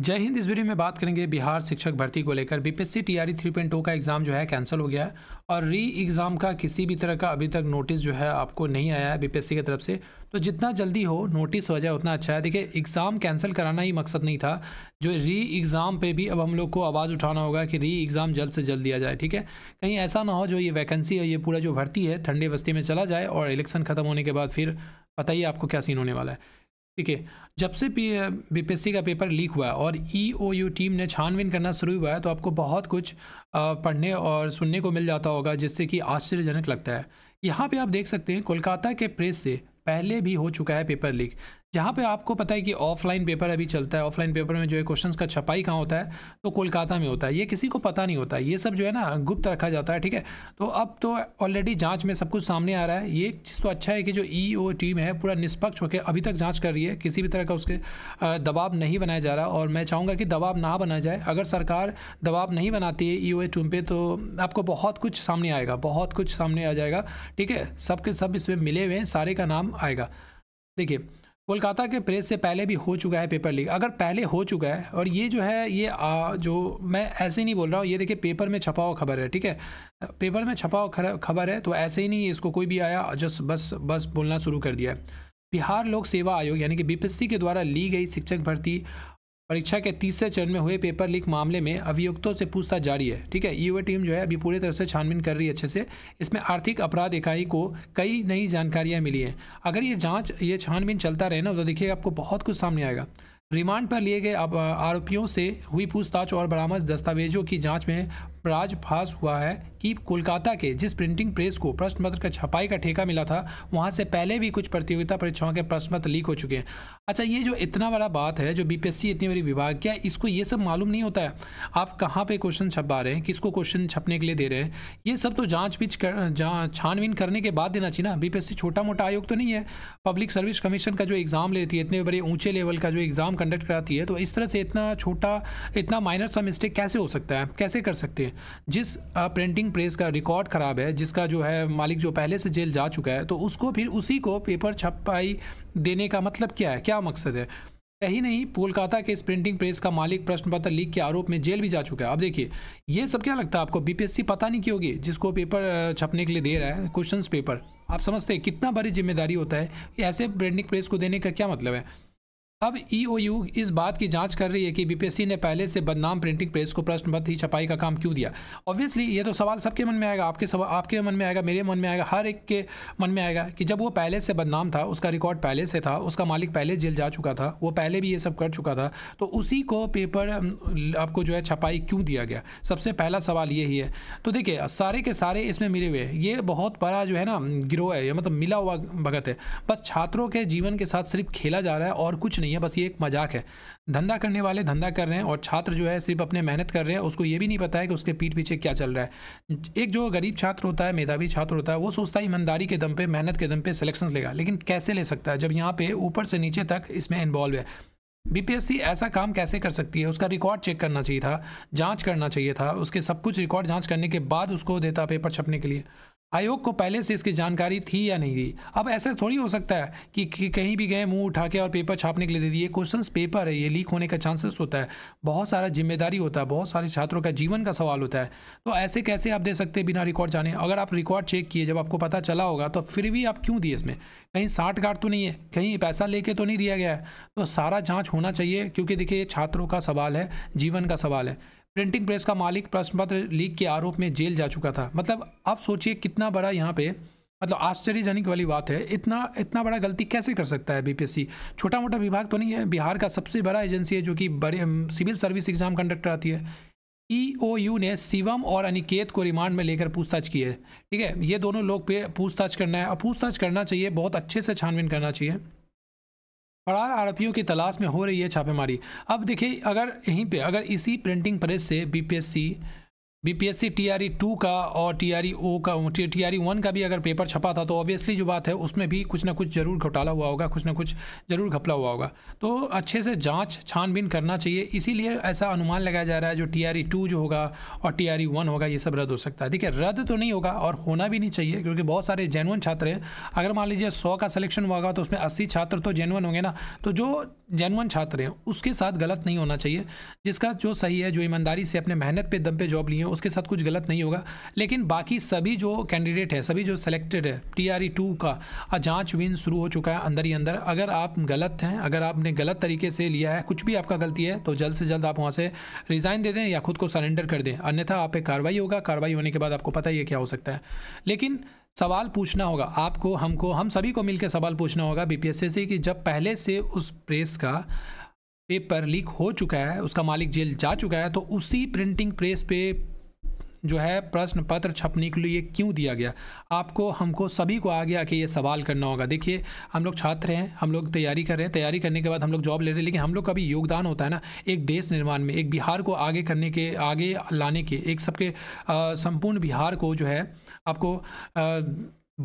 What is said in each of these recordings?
जय हिंद इस वीडियो में बात करेंगे बिहार शिक्षक भर्ती को लेकर बीपीएससी टीआरई टू का एग्ज़ाम जो है कैंसिल हो गया है और री एग्ज़ाम का किसी भी तरह का अभी तक नोटिस जो है आपको नहीं आया है बीपीएससी की तरफ से तो जितना जल्दी हो नोटिस हो जाए उतना अच्छा है देखिए एग्ज़ाम कैंसिल कराना ही मकसद नहीं था जो री एग्ज़ाम पे भी अब हम लोग को आवाज़ उठाना होगा कि री एग्ज़ाम जल्द से जल्द दिया जाए ठीक है कहीं ऐसा ना हो जो ये वैकेंसी है ये पूरा जो भर्ती है ठंडे बस्ती में चला जाए और इलेक्शन ख़त्म होने के बाद फिर पता ही आपको क्या सीन होने वाला है ठीक है जब से बीपीएससी का पेपर लीक हुआ है और ईओयू e टीम ने छानबीन करना शुरू हुआ है तो आपको बहुत कुछ पढ़ने और सुनने को मिल जाता होगा जिससे कि आश्चर्यजनक लगता है यहाँ पे आप देख सकते हैं कोलकाता के प्रेस से पहले भी हो चुका है पेपर लीक जहाँ पे आपको पता है कि ऑफलाइन पेपर अभी चलता है ऑफलाइन पेपर में जो है क्वेश्चंस का छपाई कहाँ होता है तो कोलकाता में होता है ये किसी को पता नहीं होता है ये सब जो है ना गुप्त रखा जाता है ठीक है तो अब तो ऑलरेडी जांच में सब कुछ सामने आ रहा है ये चीज़ तो अच्छा है कि जो ई ओ टीम है पूरा निष्पक्ष होकर अभी तक जाँच कर रही है किसी भी तरह का उसके दबाव नहीं बनाया जा रहा और मैं चाहूँगा कि दबाव ना बनाया जाए अगर सरकार दबाव नहीं बनाती है ई ओ टीम पर तो आपको बहुत कुछ सामने आएगा बहुत कुछ सामने आ जाएगा ठीक है सब के सब इसमें मिले हुए हैं सारे का नाम आएगा देखिए कोलकाता के प्रेस से पहले भी हो चुका है पेपर लीक अगर पहले हो चुका है और ये जो है ये आ, जो मैं ऐसे ही नहीं बोल रहा हूँ ये देखिए पेपर में छपा हुआ खबर है ठीक है पेपर में छपा हुआ खबर है तो ऐसे ही नहीं इसको कोई भी आया जस्ट बस बस बोलना शुरू कर दिया है बिहार लोक सेवा आयोग यानी कि बीपीएससी के द्वारा ली गई शिक्षक भर्ती परीक्षा के तीसरे चरण में हुए पेपर लीक मामले में अभियुक्तों से पूछताछ जारी है ठीक है यूए टीम जो है अभी पूरी तरह से छानबीन कर रही है अच्छे से इसमें आर्थिक अपराध इकाई को कई नई जानकारियाँ मिली हैं अगर ये जाँच ये छानबीन चलता रहे ना तो देखिए आपको बहुत कुछ सामने आएगा रिमांड पर लिए गए आरोपियों से हुई पूछताछ और बरामद दस्तावेजों की जाँच में फास हुआ है कि कोलकाता के जिस प्रिंटिंग प्रेस को प्रश्न पत्र का छपाई का ठेका मिला था वहाँ से पहले भी कुछ प्रतियोगिता परीक्षाओं के प्रश्न पत्र लीक हो चुके हैं अच्छा ये जो इतना बड़ा बात है जो बीपीएससी इतनी बड़ी विभाग क्या इसको ये सब मालूम नहीं होता है आप कहाँ पर क्वेश्चन छपा रहे हैं किसको क्वेश्चन छपने के लिए दे रहे हैं ये सब तो जाँच बीच कर छानबीन करने के बाद देना चाहिए ना बी छोटा मोटा आयोग तो नहीं है पब्लिक सर्विस कमीशन का जो एग्ज़ाम लेती है इतने बड़े ऊँचे लेवल का जो एग्ज़ाम कंडक्ट कराती है तो इस तरह से इतना छोटा इतना माइनर सा मिस्टेक कैसे हो सकता है कैसे कर सकते हैं जिस प्रिंटिंग प्रेस का रिकॉर्ड ख़राब है जिसका जो है मालिक जो पहले से जेल जा चुका है तो उसको फिर उसी को पेपर छपाई देने का मतलब क्या है क्या मकसद है यही नहीं कोलकाता के इस प्रिंटिंग प्रेस का मालिक प्रश्न पत्र लीक के आरोप में जेल भी जा चुका है अब देखिए ये सब क्या लगता है आपको बीपीएससी पता नहीं की होगी जिसको पेपर छपने के लिए दे रहा है क्वेश्चन पेपर आप समझते हैं कितना बड़ी जिम्मेदारी होता है ऐसे प्रिंटिंग प्रेस को देने का क्या मतलब है अब ईओयू e इस बात की जांच कर रही है कि बीपीएससी ने पहले से बदनाम प्रिंटिंग प्रेस को ही छपाई का काम क्यों दिया ऑब्वियसली ये तो सवाल सबके मन में आएगा आपके सवाल आपके मन में आएगा मेरे मन में आएगा हर एक के मन में आएगा कि जब वो पहले से बदनाम था उसका रिकॉर्ड पहले से था उसका मालिक पहले जेल जा चुका था वो पहले भी ये सब कर चुका था तो उसी को पेपर आपको जो है छपाई क्यों दिया गया सबसे पहला सवाल ये ही है तो देखिए सारे के सारे इसमें मिले हुए ये बहुत बड़ा जो है ना गिरोह है मतलब मिला हुआ भगत है बस छात्रों के जीवन के साथ सिर्फ खेला जा रहा है और कुछ नहीं नहीं है बस ये एक मजाक है धंधा करने वाले धंधा कर रहे हैं और छात्र जो है सिर्फ अपने मेहनत कर रहे हैं उसको ये भी नहीं पता है कि उसके पीठ पीछे क्या चल रहा है एक जो गरीब छात्र होता है मेधावी छात्र होता है वो सोचता है ईमानदारी के दम पर मेहनत के दम पर सिलेक्शन लेगा लेकिन कैसे ले सकता है जब यहाँ पर ऊपर से नीचे तक इसमें इन्वॉल्व है बीपीएससी ऐसा काम कैसे कर सकती है उसका रिकॉर्ड चेक करना चाहिए था जांच करना चाहिए था उसके सब कुछ रिकॉर्ड जांच करने के बाद उसको देता पेपर छपने के लिए आयोग को पहले से इसकी जानकारी थी या नहीं थी अब ऐसा थोड़ी हो सकता है कि, कि कहीं भी गए मुंह उठा के और पेपर छापने के लिए दे दिए क्वेश्चंस पेपर है ये लीक होने का चांसेस होता है बहुत सारा जिम्मेदारी होता है बहुत सारे छात्रों का जीवन का सवाल होता है तो ऐसे कैसे आप दे सकते हैं बिना रिकॉर्ड जाने अगर आप रिकॉर्ड चेक किए जब आपको पता चला होगा तो फिर भी आप क्यों दिए इसमें कहीं साठ गार्ड तो नहीं है कहीं पैसा लेके तो नहीं दिया गया है तो सारा जाँच होना चाहिए क्योंकि देखिए ये छात्रों का सवाल है जीवन का सवाल है प्रिंटिंग प्रेस का मालिक प्रश्न पत्र लीक के आरोप में जेल जा चुका था मतलब आप सोचिए कितना बड़ा यहाँ पे मतलब आश्चर्यजनक वाली बात है इतना इतना बड़ा गलती कैसे कर सकता है बीपीएससी छोटा मोटा विभाग तो नहीं है बिहार का सबसे बड़ा एजेंसी है जो कि बड़े सिविल सर्विस एग्जाम कंडक्ट आती है यू e ने शिवम और अनिकेत को रिमांड में लेकर पूछताछ की है ठीक है ये दोनों लोग पे पूछताछ करना है और पूछताछ करना चाहिए बहुत अच्छे से छानबीन करना चाहिए फरार आरोपियों की तलाश में हो रही है छापेमारी अब देखिए अगर यहीं पे अगर इसी प्रिंटिंग प्रेस से बीपीएससी बीपीएससी टीआरई टू का और टीआरई ओ का टीआरई वन का भी अगर पेपर छपा था तो ऑब्वियसली जो बात है उसमें भी कुछ ना कुछ जरूर घोटाला हुआ होगा कुछ ना कुछ जरूर घपला हुआ होगा तो अच्छे से जांच छानबीन करना चाहिए इसीलिए ऐसा अनुमान लगाया जा रहा है जो टीआरई टू जो होगा और टीआरई वन होगा ये सब रद्द हो सकता है देखिए रद्द तो नहीं होगा और होना भी नहीं चाहिए क्योंकि बहुत सारे जेनुअन छात्र हैं अगर मान लीजिए सौ का सलेक्शन हुआ होगा तो उसमें अस्सी छात्र तो जेनुअन होंगे ना तो जो जेनुअन छात्र हैं उसके साथ गलत नहीं होना चाहिए जिसका जो सही है जो ईमानदारी से अपने मेहनत पर दम पर जॉब लिए उसके साथ कुछ गलत नहीं होगा लेकिन बाकी सभी जो कैंडिडेट है सभी जो सेलेक्टेड है टी आर ई टू का जाँच विन शुरू हो चुका है अंदर ही अंदर अगर आप गलत हैं अगर आपने गलत तरीके से लिया है कुछ भी आपका गलती है तो जल्द से जल्द आप वहाँ से रिज़ाइन दे दें या खुद को सरेंडर कर दें अन्यथा आप पे कार्रवाई होगा कार्रवाई होने के बाद आपको पता ही है क्या हो सकता है लेकिन सवाल पूछना होगा आपको हमको हम सभी को मिलकर सवाल पूछना होगा बीपीएससी कि जब पहले से उस प्रेस का पेपर लीक हो चुका है उसका मालिक जेल जा चुका है तो उसी प्रिंटिंग प्रेस पे जो है प्रश्न पत्र छपने के लिए क्यों दिया गया आपको हमको सभी को आगे आके ये सवाल करना होगा देखिए हम लोग छात्र हैं हम लोग तैयारी कर रहे हैं तैयारी करने के बाद हम लोग जॉब ले रहे हैं लेकिन हम लोग का भी योगदान होता है ना एक देश निर्माण में एक बिहार को आगे करने के आगे लाने के एक सबके संपूर्ण बिहार को जो है आपको आ,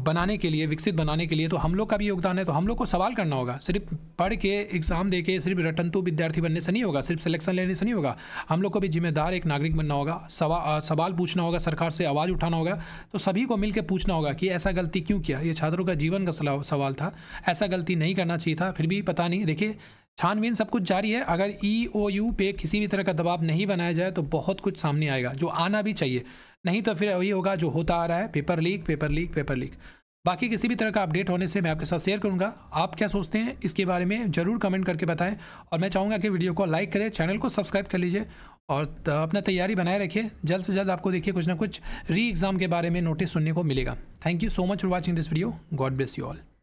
बनाने के लिए विकसित बनाने के लिए तो हम लोग का भी योगदान है तो हम लोग को सवाल करना होगा सिर्फ पढ़ के एग्ज़ाम दे के सिर्फ रटंतु विद्यार्थी बनने से नहीं होगा सिर्फ सिलेक्शन लेने से नहीं होगा हम लोग को भी जिम्मेदार एक नागरिक बनना होगा सवा सवाल पूछना होगा सरकार से आवाज़ उठाना होगा तो सभी को मिलकर पूछना होगा कि ऐसा गलती क्यों किया ये छात्रों का जीवन का सवाल था ऐसा गलती नहीं करना चाहिए था फिर भी पता नहीं देखिए छानबीन सब कुछ जारी है अगर ई ओ यू पे किसी भी तरह का दबाव नहीं बनाया जाए तो बहुत कुछ सामने आएगा जो आना भी चाहिए नहीं तो फिर वही होगा जो होता आ रहा है paper leak paper leak paper leak बाकी किसी भी तरह का अपडेट होने से मैं आपके साथ शेयर करूंगा आप क्या सोचते हैं इसके बारे में ज़रूर कमेंट करके बताएं और मैं चाहूँगा कि वीडियो को लाइक करें चैनल को सब्सक्राइब कर लीजिए और अपना तैयारी बनाए रखिए जल्द से जल्द आपको देखिए कुछ ना कुछ री एग्ज़ाम के बारे में नोटिस सुनने को मिलेगा thank you so much for watching this video God bless you all